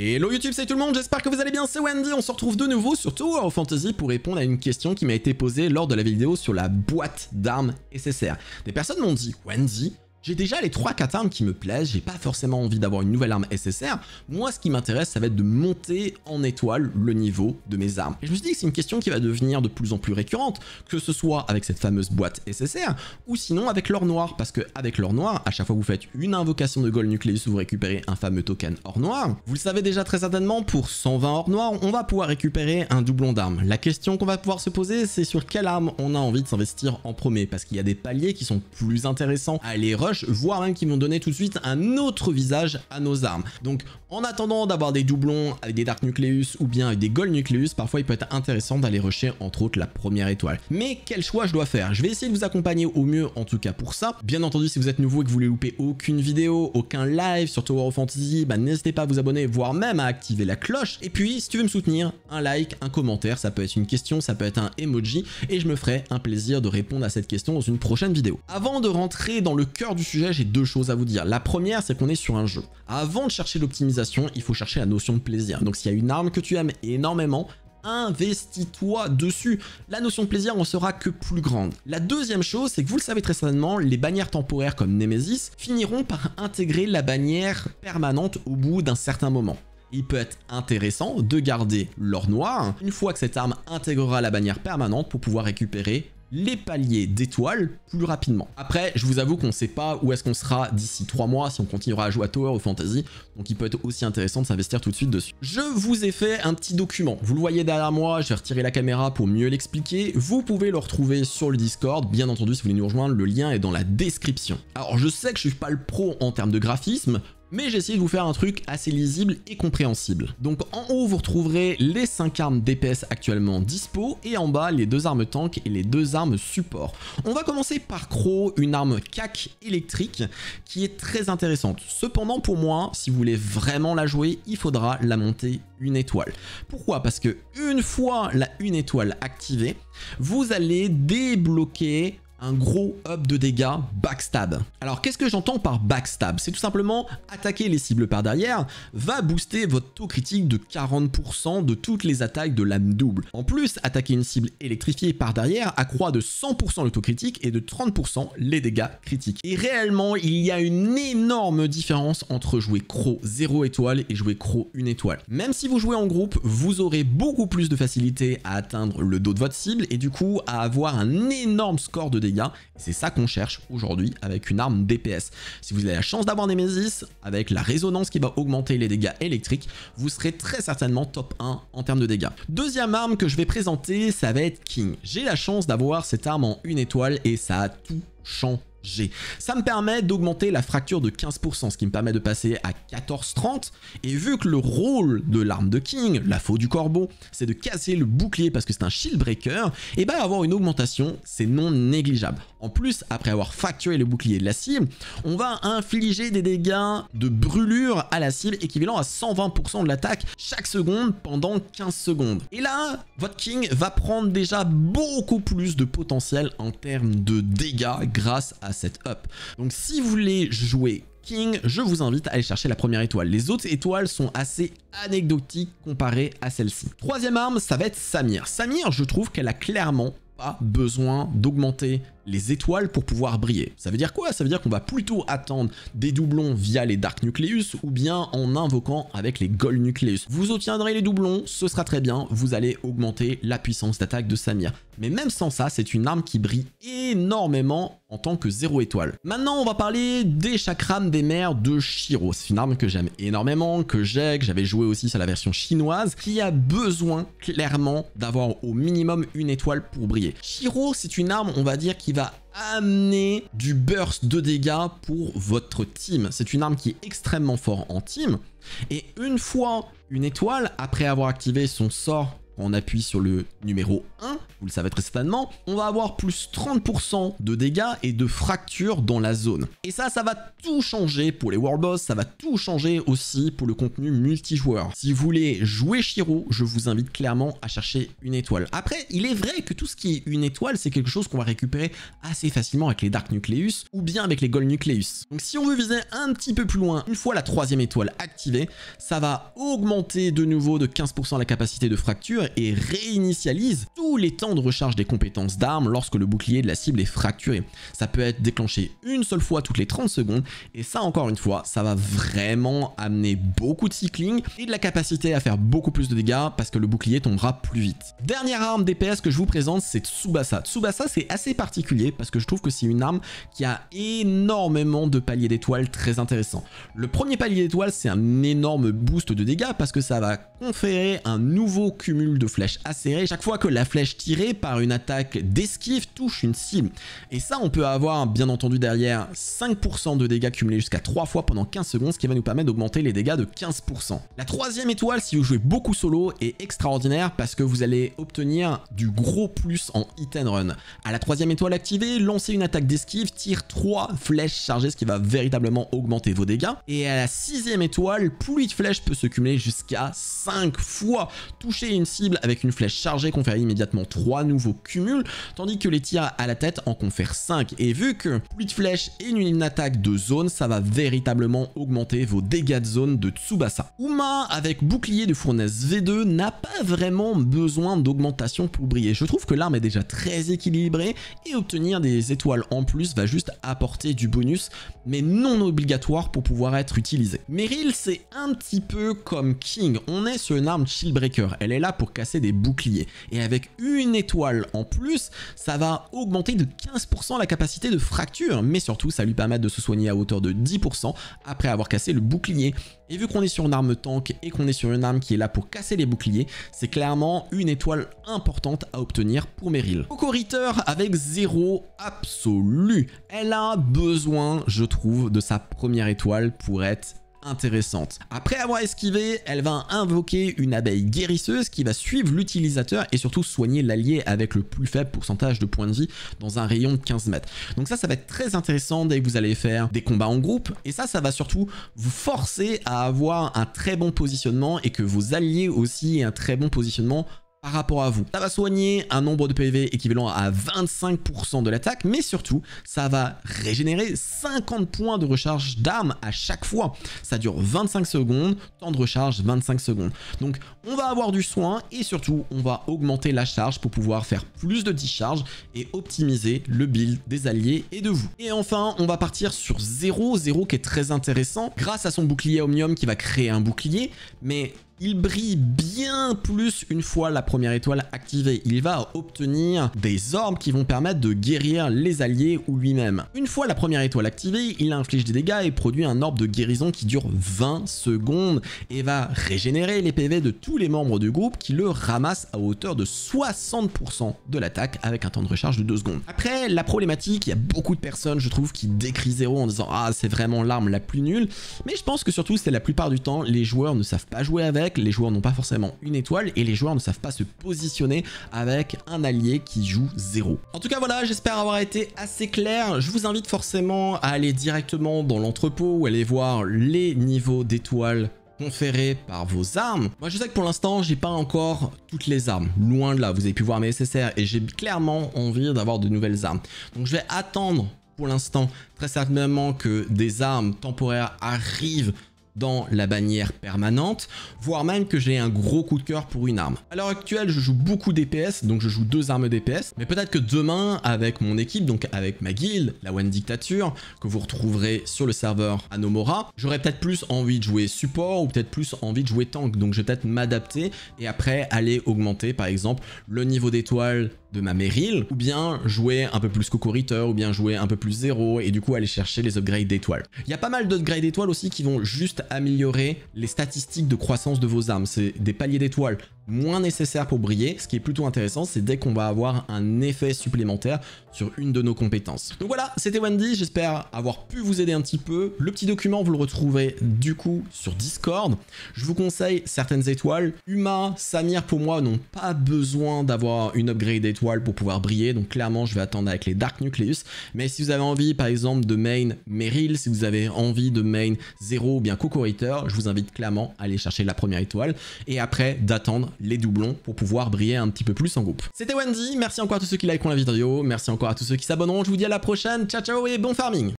Hello YouTube, c'est tout le monde, j'espère que vous allez bien, c'est Wendy, on se retrouve de nouveau sur en Fantasy pour répondre à une question qui m'a été posée lors de la vidéo sur la boîte d'armes SSR. Des personnes m'ont dit, Wendy, j'ai déjà les 3-4 armes qui me plaisent, j'ai pas forcément envie d'avoir une nouvelle arme SSR. Moi, ce qui m'intéresse, ça va être de monter en étoile le niveau de mes armes. Et je me suis dit que c'est une question qui va devenir de plus en plus récurrente, que ce soit avec cette fameuse boîte SSR, ou sinon avec l'or noir, parce que avec l'or noir, à chaque fois que vous faites une invocation de Gold Nucleus, vous récupérez un fameux token or noir. Vous le savez déjà très certainement, pour 120 or noir, on va pouvoir récupérer un doublon d'armes. La question qu'on va pouvoir se poser, c'est sur quelle arme on a envie de s'investir en premier, parce qu'il y a des paliers qui sont plus intéressants à l'erreur voire même qui vont donner tout de suite un autre visage à nos armes. Donc en attendant d'avoir des doublons avec des Dark Nucleus ou bien avec des Gold Nucleus, parfois il peut être intéressant d'aller rusher entre autres la première étoile. Mais quel choix je dois faire Je vais essayer de vous accompagner au mieux en tout cas pour ça. Bien entendu si vous êtes nouveau et que vous voulez louper aucune vidéo, aucun live sur Tower of Fantasy, bah, n'hésitez pas à vous abonner, voire même à activer la cloche. Et puis si tu veux me soutenir, un like, un commentaire, ça peut être une question, ça peut être un emoji et je me ferai un plaisir de répondre à cette question dans une prochaine vidéo. Avant de rentrer dans le cœur du sujet, j'ai deux choses à vous dire. La première, c'est qu'on est sur un jeu. Avant de chercher l'optimisation, il faut chercher la notion de plaisir. Donc s'il y a une arme que tu aimes énormément, investis-toi dessus. La notion de plaisir en sera que plus grande. La deuxième chose, c'est que vous le savez très certainement, les bannières temporaires comme Nemesis finiront par intégrer la bannière permanente au bout d'un certain moment. Il peut être intéressant de garder l'or noir une fois que cette arme intégrera la bannière permanente pour pouvoir récupérer les paliers d'étoiles plus rapidement. Après, je vous avoue qu'on ne sait pas où est-ce qu'on sera d'ici 3 mois si on continuera à jouer à Tower ou Fantasy, donc il peut être aussi intéressant de s'investir tout de suite dessus. Je vous ai fait un petit document, vous le voyez derrière moi, je vais retirer la caméra pour mieux l'expliquer, vous pouvez le retrouver sur le Discord, bien entendu si vous voulez nous rejoindre, le lien est dans la description. Alors je sais que je suis pas le pro en termes de graphisme, mais j'ai essayé de vous faire un truc assez lisible et compréhensible. Donc en haut, vous retrouverez les 5 armes DPS actuellement dispo, et en bas, les deux armes tank et les deux armes support. On va commencer par Crow, une arme CAC électrique, qui est très intéressante. Cependant, pour moi, si vous voulez vraiment la jouer, il faudra la monter une étoile. Pourquoi Parce que une fois la une étoile activée, vous allez débloquer un gros up de dégâts backstab. Alors qu'est-ce que j'entends par backstab C'est tout simplement attaquer les cibles par derrière va booster votre taux critique de 40% de toutes les attaques de lame double. En plus, attaquer une cible électrifiée par derrière accroît de 100% le taux critique et de 30% les dégâts critiques. Et réellement, il y a une énorme différence entre jouer cro 0 étoile et jouer cro 1 étoile. Même si vous jouez en groupe, vous aurez beaucoup plus de facilité à atteindre le dos de votre cible et du coup à avoir un énorme score de dégâts c'est ça qu'on cherche aujourd'hui avec une arme DPS. Si vous avez la chance d'avoir Nemesis, avec la résonance qui va augmenter les dégâts électriques, vous serez très certainement top 1 en termes de dégâts. Deuxième arme que je vais présenter, ça va être King. J'ai la chance d'avoir cette arme en une étoile et ça a tout changé ça me permet d'augmenter la fracture de 15%, ce qui me permet de passer à 14,30. Et vu que le rôle de l'arme de King, la faux du corbeau, c'est de casser le bouclier parce que c'est un shield breaker, et eh bien avoir une augmentation, c'est non négligeable. En plus, après avoir facturé le bouclier de la cible, on va infliger des dégâts de brûlure à la cible équivalent à 120% de l'attaque chaque seconde pendant 15 secondes. Et là, votre King va prendre déjà beaucoup plus de potentiel en termes de dégâts grâce à up. Donc si vous voulez jouer King, je vous invite à aller chercher la première étoile. Les autres étoiles sont assez anecdotiques comparées à celle-ci. Troisième arme, ça va être Samir. Samir, je trouve qu'elle a clairement pas besoin d'augmenter les étoiles pour pouvoir briller. Ça veut dire quoi Ça veut dire qu'on va plutôt attendre des doublons via les Dark Nucleus ou bien en invoquant avec les Gold Nucleus. Vous obtiendrez les doublons, ce sera très bien, vous allez augmenter la puissance d'attaque de Samir. Mais même sans ça, c'est une arme qui brille énormément en tant que zéro étoile. Maintenant, on va parler des chakrams des mers de Shiro. C'est une arme que j'aime énormément, que j'ai, que j'avais joué aussi sur la version chinoise, qui a besoin clairement d'avoir au minimum une étoile pour briller. Shiro, c'est une arme, on va dire, qui va va amener du burst de dégâts pour votre team. C'est une arme qui est extrêmement forte en team. Et une fois une étoile, après avoir activé son sort on appuie sur le numéro 1, vous le savez très certainement, on va avoir plus 30% de dégâts et de fractures dans la zone. Et ça, ça va tout changer pour les World Boss, ça va tout changer aussi pour le contenu multijoueur. Si vous voulez jouer Shiro, je vous invite clairement à chercher une étoile. Après, il est vrai que tout ce qui est une étoile, c'est quelque chose qu'on va récupérer assez facilement avec les Dark Nucleus ou bien avec les Gold Nucleus. Donc si on veut viser un petit peu plus loin, une fois la troisième étoile activée, ça va augmenter de nouveau de 15% la capacité de fracture et réinitialise tous les temps de recharge des compétences d'armes lorsque le bouclier de la cible est fracturé. Ça peut être déclenché une seule fois toutes les 30 secondes et ça encore une fois, ça va vraiment amener beaucoup de cycling et de la capacité à faire beaucoup plus de dégâts parce que le bouclier tombera plus vite. Dernière arme DPS que je vous présente, c'est Tsubasa. Tsubasa, c'est assez particulier parce que je trouve que c'est une arme qui a énormément de paliers d'étoiles très intéressants. Le premier palier d'étoiles, c'est un énorme boost de dégâts parce que ça va conférer un nouveau cumul de flèches acérées Chaque fois que la flèche tirée par une attaque d'esquive touche une cible. Et ça, on peut avoir, bien entendu, derrière 5% de dégâts cumulés jusqu'à 3 fois pendant 15 secondes, ce qui va nous permettre d'augmenter les dégâts de 15%. La troisième étoile, si vous jouez beaucoup solo, est extraordinaire parce que vous allez obtenir du gros plus en hit and run. À la troisième étoile activée, lancez une attaque d'esquive, tire 3 flèches chargées, ce qui va véritablement augmenter vos dégâts. Et à la sixième étoile, plus de flèches peut se cumuler jusqu'à 5 fois. Toucher une cible avec une flèche chargée confère immédiatement 3 nouveaux cumuls, tandis que les tirs à la tête en confèrent 5. Et vu que plus de flèches et une attaque de zone, ça va véritablement augmenter vos dégâts de zone de Tsubasa. Uma, avec bouclier de fournaise V2, n'a pas vraiment besoin d'augmentation pour briller. Je trouve que l'arme est déjà très équilibrée et obtenir des étoiles en plus va juste apporter du bonus, mais non obligatoire pour pouvoir être utilisé. Meryl, c'est un petit peu comme King. On est sur une arme Chillbreaker. Elle est là pour casser des boucliers. Et avec une étoile en plus, ça va augmenter de 15% la capacité de fracture, mais surtout ça lui permet de se soigner à hauteur de 10% après avoir cassé le bouclier. Et vu qu'on est sur une arme tank et qu'on est sur une arme qui est là pour casser les boucliers, c'est clairement une étoile importante à obtenir pour Meryl. Coco Ritter avec zéro absolu. Elle a besoin, je trouve, de sa première étoile pour être intéressante. Après avoir esquivé, elle va invoquer une abeille guérisseuse qui va suivre l'utilisateur et surtout soigner l'allié avec le plus faible pourcentage de points de vie dans un rayon de 15 mètres. Donc ça, ça va être très intéressant dès que vous allez faire des combats en groupe et ça, ça va surtout vous forcer à avoir un très bon positionnement et que vos alliés aussi aient un très bon positionnement par rapport à vous. Ça va soigner un nombre de PV équivalent à 25% de l'attaque, mais surtout, ça va régénérer 50 points de recharge d'armes à chaque fois. Ça dure 25 secondes, temps de recharge 25 secondes. Donc, on va avoir du soin et surtout, on va augmenter la charge pour pouvoir faire plus de charges et optimiser le build des alliés et de vous. Et enfin, on va partir sur 0, 0 qui est très intéressant grâce à son bouclier Omnium qui va créer un bouclier, mais il brille bien plus une fois la première étoile activée. Il va obtenir des orbes qui vont permettre de guérir les alliés ou lui-même. Une fois la première étoile activée, il inflige des dégâts et produit un orbe de guérison qui dure 20 secondes et va régénérer les PV de tous les membres du groupe qui le ramassent à hauteur de 60% de l'attaque avec un temps de recharge de 2 secondes. Après, la problématique, il y a beaucoup de personnes, je trouve, qui décrit zéro en disant « Ah, c'est vraiment l'arme la plus nulle », mais je pense que surtout, c'est la plupart du temps, les joueurs ne savent pas jouer avec, les joueurs n'ont pas forcément une étoile et les joueurs ne savent pas se positionner avec un allié qui joue zéro. En tout cas voilà, j'espère avoir été assez clair. Je vous invite forcément à aller directement dans l'entrepôt ou aller voir les niveaux d'étoiles conférés par vos armes. Moi, je sais que pour l'instant, j'ai pas encore toutes les armes. Loin de là, vous avez pu voir mes SSR et j'ai clairement envie d'avoir de nouvelles armes. Donc, je vais attendre pour l'instant très certainement que des armes temporaires arrivent dans la bannière permanente, voire même que j'ai un gros coup de cœur pour une arme. À l'heure actuelle, je joue beaucoup DPS, donc je joue deux armes DPS, mais peut-être que demain, avec mon équipe, donc avec ma guilde, la One Dictature, que vous retrouverez sur le serveur Anomora, j'aurais peut-être plus envie de jouer support ou peut-être plus envie de jouer tank, donc je vais peut-être m'adapter et après aller augmenter par exemple le niveau d'étoile de ma Meryl, ou bien jouer un peu plus cocoriteur, ou bien jouer un peu plus zéro, et du coup aller chercher les upgrades d'étoiles. Il y a pas mal d'upgrades d'étoiles aussi qui vont juste améliorer les statistiques de croissance de vos armes. C'est des paliers d'étoiles moins nécessaire pour briller. Ce qui est plutôt intéressant, c'est dès qu'on va avoir un effet supplémentaire sur une de nos compétences. Donc voilà, c'était Wendy, j'espère avoir pu vous aider un petit peu. Le petit document, vous le retrouvez du coup sur Discord. Je vous conseille certaines étoiles. Uma, Samir pour moi n'ont pas besoin d'avoir une upgrade d'étoiles pour pouvoir briller, donc clairement je vais attendre avec les Dark Nucleus. Mais si vous avez envie par exemple de main Meryl, si vous avez envie de main Zero ou bien Coco Ritter, je vous invite clairement à aller chercher la première étoile et après d'attendre les doublons pour pouvoir briller un petit peu plus en groupe. C'était Wendy, merci encore à tous ceux qui likeront la vidéo, merci encore à tous ceux qui s'abonneront, je vous dis à la prochaine, ciao ciao et bon farming